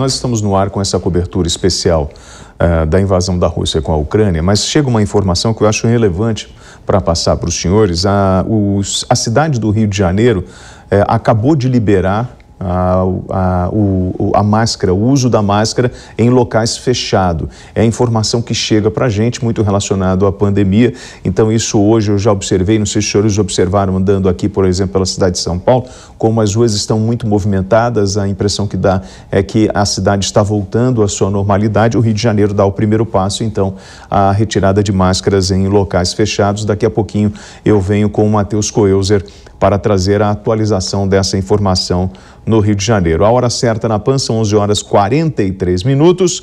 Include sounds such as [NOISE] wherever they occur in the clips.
Nós estamos no ar com essa cobertura especial uh, da invasão da Rússia com a Ucrânia, mas chega uma informação que eu acho relevante para passar para os senhores. A, os, a cidade do Rio de Janeiro uh, acabou de liberar a, a, o, a máscara, o uso da máscara em locais fechados. É a informação que chega para a gente, muito relacionado à pandemia. Então, isso hoje eu já observei, não sei se os senhores observaram andando aqui, por exemplo, pela cidade de São Paulo, como as ruas estão muito movimentadas, a impressão que dá é que a cidade está voltando à sua normalidade. O Rio de Janeiro dá o primeiro passo, então, a retirada de máscaras em locais fechados. Daqui a pouquinho eu venho com o Matheus Coelzer para trazer a atualização dessa informação no Rio de Janeiro. A hora certa na PAN são 11 horas 43 minutos.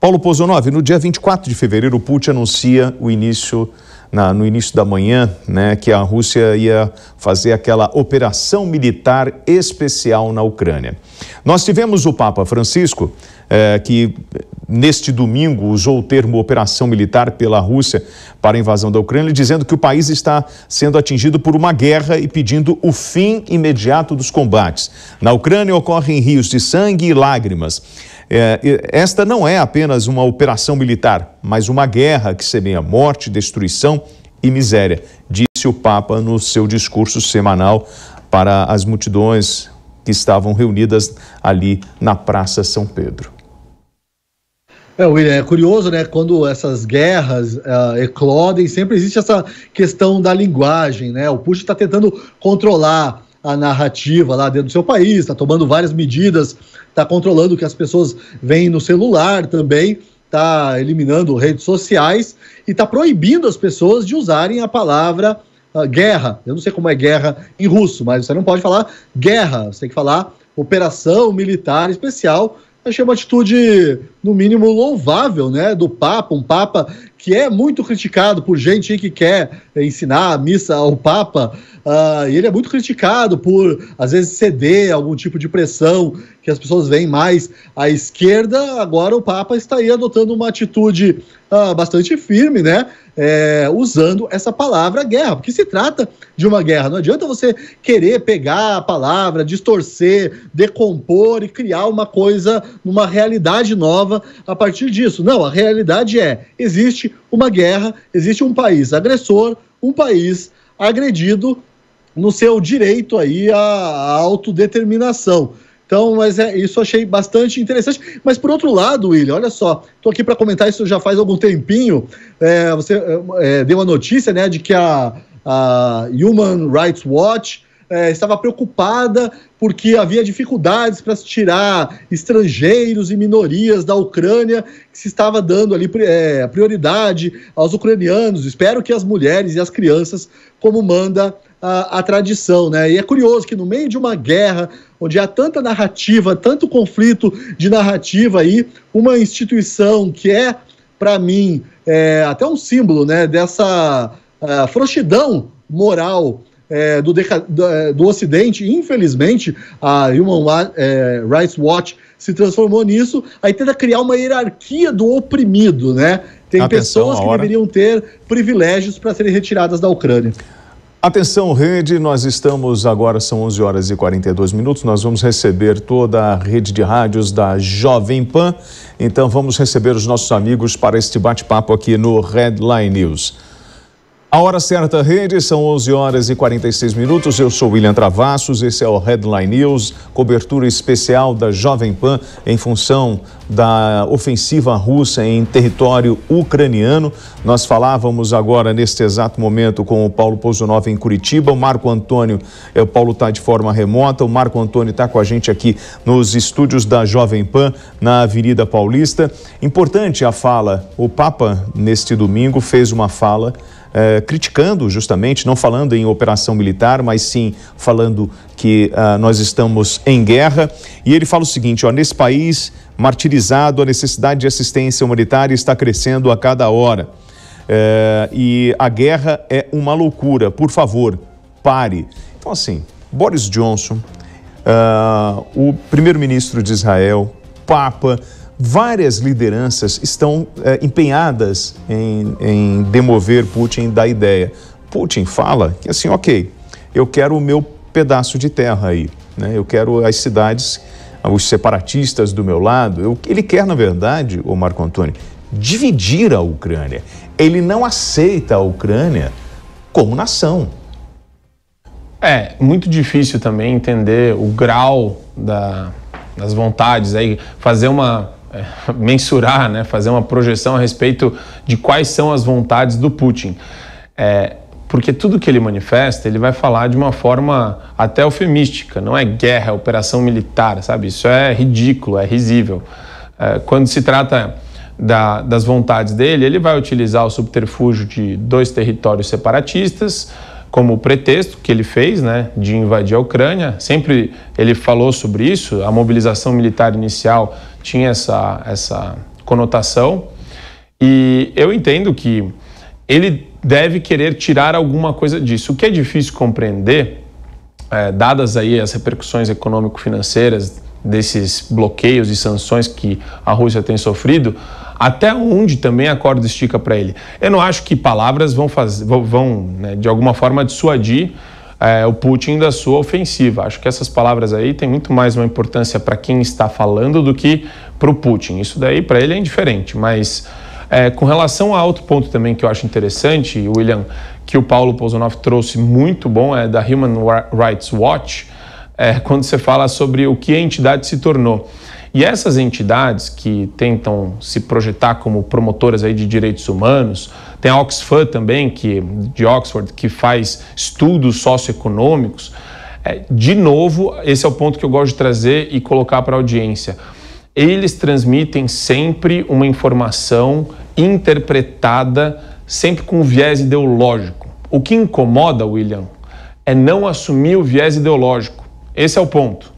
Paulo Pozonov, no dia 24 de fevereiro, o Putin anuncia o início na, no início da manhã, né, que a Rússia ia fazer aquela operação militar especial na Ucrânia. Nós tivemos o Papa Francisco, eh, que neste domingo, usou o termo operação militar pela Rússia para a invasão da Ucrânia, dizendo que o país está sendo atingido por uma guerra e pedindo o fim imediato dos combates. Na Ucrânia ocorrem rios de sangue e lágrimas. É, esta não é apenas uma operação militar, mas uma guerra que semeia morte, destruição e miséria, disse o Papa no seu discurso semanal para as multidões que estavam reunidas ali na Praça São Pedro. É, William, é curioso, né? Quando essas guerras uh, eclodem, sempre existe essa questão da linguagem, né? O Putin está tentando controlar a narrativa lá dentro do seu país, está tomando várias medidas, está controlando o que as pessoas veem no celular também, está eliminando redes sociais e está proibindo as pessoas de usarem a palavra uh, guerra. Eu não sei como é guerra em russo, mas você não pode falar guerra, você tem que falar operação militar especial Achei uma atitude, no mínimo, louvável, né? Do Papa, um Papa que é muito criticado por gente que quer ensinar a missa ao Papa, uh, e ele é muito criticado por, às vezes, ceder a algum tipo de pressão que as pessoas veem mais à esquerda. Agora o Papa está aí adotando uma atitude uh, bastante firme, né? É, usando essa palavra guerra, porque se trata de uma guerra. Não adianta você querer pegar a palavra, distorcer, decompor e criar uma coisa numa realidade nova a partir disso. Não, a realidade é: existe uma guerra, existe um país agressor, um país agredido no seu direito aí à, autodeterminação. Então, mas é, isso achei bastante interessante. Mas por outro lado, William, olha só, estou aqui para comentar isso já faz algum tempinho. É, você é, é deu a notícia, né, de que a, a Human Rights Watch é, estava preocupada porque havia dificuldades para tirar estrangeiros e minorias da Ucrânia, que se estava dando ali é, prioridade aos ucranianos. Espero que as mulheres e as crianças, como manda a, a, tradição, né? E é curioso que no meio de uma guerra, onde há tanta narrativa, tanto conflito de narrativa aí, uma instituição que é, para mim, é, até um símbolo, né, dessa uh, frouxidão moral é, do, deca, do, é, do, Ocidente, infelizmente, a Human é, Rights Watch se transformou nisso, aí tenta criar uma hierarquia do oprimido, né? Tem Atenção, pessoas que deveriam ter privilégios para serem retiradas da Ucrânia. Atenção, rede, nós estamos agora, são 11 horas e 42 minutos, nós vamos receber toda a rede de rádios da Jovem Pan, então vamos receber os nossos amigos para este bate-papo aqui no Redline News. A hora certa rede, são 11 horas e 46 minutos. Eu sou William Travassos, esse é o Headline News, cobertura especial da Jovem Pan em função da ofensiva russa em território ucraniano. Nós falávamos agora, neste exato momento, com o Paulo Pozunov em Curitiba. O Marco Antônio, é, o Paulo está de forma remota. O Marco Antônio está com a gente aqui nos estúdios da Jovem Pan, na Avenida Paulista. Importante a fala. O Papa, neste domingo, fez uma fala eh, criticando justamente, não falando em operação militar, mas sim falando que ah, nós estamos em guerra. E ele fala o seguinte: ó, nesse país martirizado, a necessidade de assistência humanitária está crescendo a cada hora. Eh, e a guerra é uma loucura. Por favor, pare. Então, assim, Boris Johnson, ah, o primeiro-ministro de Israel, Papa, várias lideranças estão é, empenhadas em, em demover Putin da ideia. Putin fala que assim, ok, eu quero o meu pedaço de terra aí, né? eu quero as cidades, os separatistas do meu lado. Eu, ele quer, na verdade, o Marco Antônio, dividir a Ucrânia. Ele não aceita a Ucrânia como nação. É muito difícil também entender o grau da, das vontades aí, fazer uma é, mensurar, né, fazer uma projeção a respeito de quais são as vontades do Putin. É, porque tudo que ele manifesta, ele vai falar de uma forma até eufemística, não é guerra, é operação militar, sabe? Isso é ridículo, é risível. É, quando se trata da, das vontades dele, ele vai utilizar o subterfúgio de dois territórios separatistas, como pretexto que ele fez, né, de invadir a Ucrânia. Sempre ele falou sobre isso. A mobilização militar inicial tinha essa essa conotação. E eu entendo que ele deve querer tirar alguma coisa disso. O que é difícil compreender, é, dadas aí as repercussões econômico-financeiras desses bloqueios e sanções que a Rússia tem sofrido, até onde também a corda estica para ele. Eu não acho que palavras vão, fazer, vão né, de alguma forma dissuadir é, o Putin da sua ofensiva. Acho que essas palavras aí têm muito mais uma importância para quem está falando do que para o Putin. Isso daí para ele é indiferente, mas é, com relação a outro ponto também que eu acho interessante, William, que o Paulo Pozonov trouxe muito bom, é da Human Rights Watch, é, [LAUGHS] quando você fala sobre o que a entidade se tornou. E essas entidades que tentam se projetar como promotoras aí de direitos humanos, tem a Oxfam também, que, de Oxford, que faz estudos socioeconômicos. É, de novo, esse é o ponto que eu gosto de trazer e colocar para a audiência. Eles transmitem sempre uma informação interpretada, sempre com viés ideológico. O que incomoda, William, é não assumir o viés ideológico. Esse é o ponto.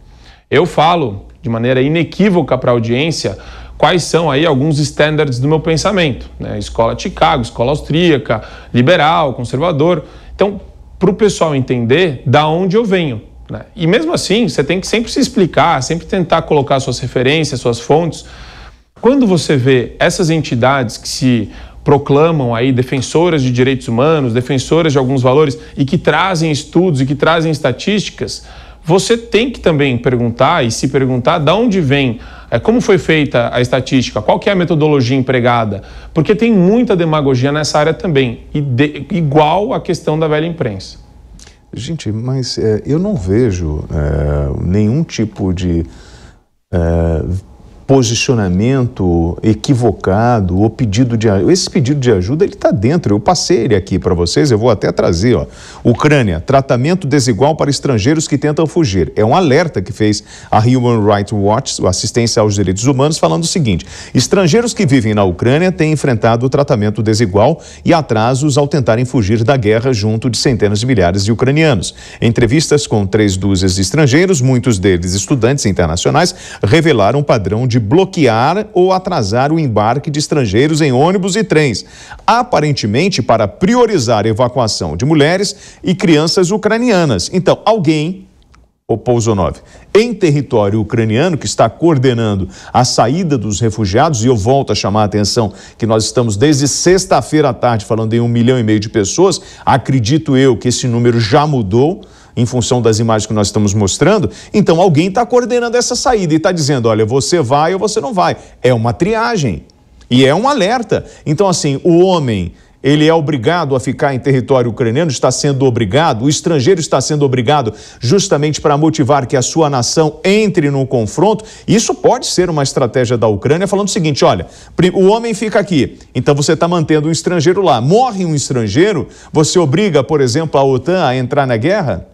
Eu falo de maneira inequívoca para a audiência quais são aí alguns standards do meu pensamento. Né? Escola Chicago, escola austríaca, liberal, conservador. Então, para o pessoal entender da onde eu venho. Né? E mesmo assim, você tem que sempre se explicar, sempre tentar colocar suas referências, suas fontes. Quando você vê essas entidades que se proclamam aí defensoras de direitos humanos, defensoras de alguns valores e que trazem estudos e que trazem estatísticas, você tem que também perguntar e se perguntar de onde vem, é, como foi feita a estatística, qual que é a metodologia empregada, porque tem muita demagogia nessa área também, igual a questão da velha imprensa. Gente, mas é, eu não vejo é, nenhum tipo de é, posicionamento equivocado ou pedido de ajuda. Esse pedido de ajuda ele está dentro. Eu passei ele aqui para vocês, eu vou até trazer. Ó. Ucrânia, tratamento desigual para estrangeiros que tentam fugir. É um alerta que fez a Human Rights Watch, assistência aos direitos humanos, falando o seguinte: estrangeiros que vivem na Ucrânia têm enfrentado tratamento desigual e atrasos ao tentarem fugir da guerra junto de centenas de milhares de ucranianos. Entrevistas com três dúzias de estrangeiros, muitos deles estudantes internacionais, revelaram um padrão de de bloquear ou atrasar o embarque de estrangeiros em ônibus e trens, aparentemente para priorizar a evacuação de mulheres e crianças ucranianas. Então, alguém o Pouzonov, em território ucraniano, que está coordenando a saída dos refugiados, e eu volto a chamar a atenção que nós estamos desde sexta-feira à tarde falando em um milhão e meio de pessoas, acredito eu que esse número já mudou, em função das imagens que nós estamos mostrando, então alguém está coordenando essa saída e está dizendo: olha, você vai ou você não vai. É uma triagem e é um alerta. Então, assim, o homem ele é obrigado a ficar em território ucraniano, está sendo obrigado, o estrangeiro está sendo obrigado justamente para motivar que a sua nação entre no confronto. Isso pode ser uma estratégia da Ucrânia falando o seguinte: olha, o homem fica aqui, então você está mantendo um estrangeiro lá. Morre um estrangeiro, você obriga, por exemplo, a OTAN a entrar na guerra?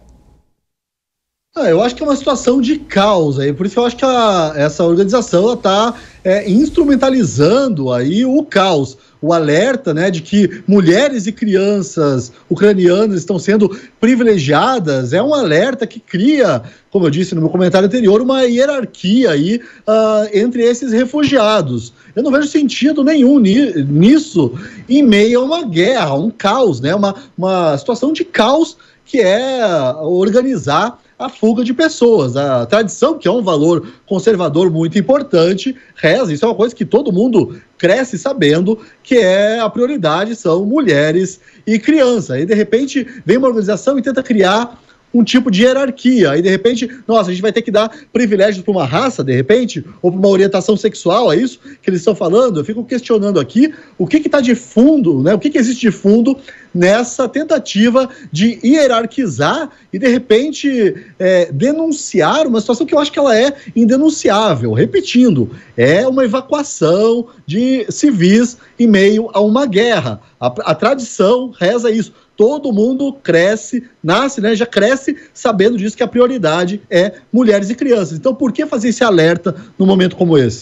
Ah, eu acho que é uma situação de caos aí, por isso que eu acho que a, essa organização está é, instrumentalizando aí o caos, o alerta né, de que mulheres e crianças ucranianas estão sendo privilegiadas, é um alerta que cria, como eu disse no meu comentário anterior, uma hierarquia aí uh, entre esses refugiados. Eu não vejo sentido nenhum nisso em meio a uma guerra, um caos, né, uma, uma situação de caos que é organizar a fuga de pessoas. A tradição, que é um valor conservador muito importante, reza, isso é uma coisa que todo mundo cresce sabendo, que é a prioridade são mulheres e criança. E de repente vem uma organização e tenta criar um tipo de hierarquia. e de repente, nossa, a gente vai ter que dar privilégios para uma raça, de repente, ou para uma orientação sexual, é isso que eles estão falando? Eu fico questionando aqui o que está de fundo, né? O que, que existe de fundo nessa tentativa de hierarquizar e, de repente, é, denunciar uma situação que eu acho que ela é indenunciável. Repetindo, é uma evacuação de civis em meio a uma guerra. a, a tradição reza isso todo mundo cresce, nasce, né, já cresce sabendo disso que a prioridade é mulheres e crianças. Então, por que fazer esse alerta num momento como esse?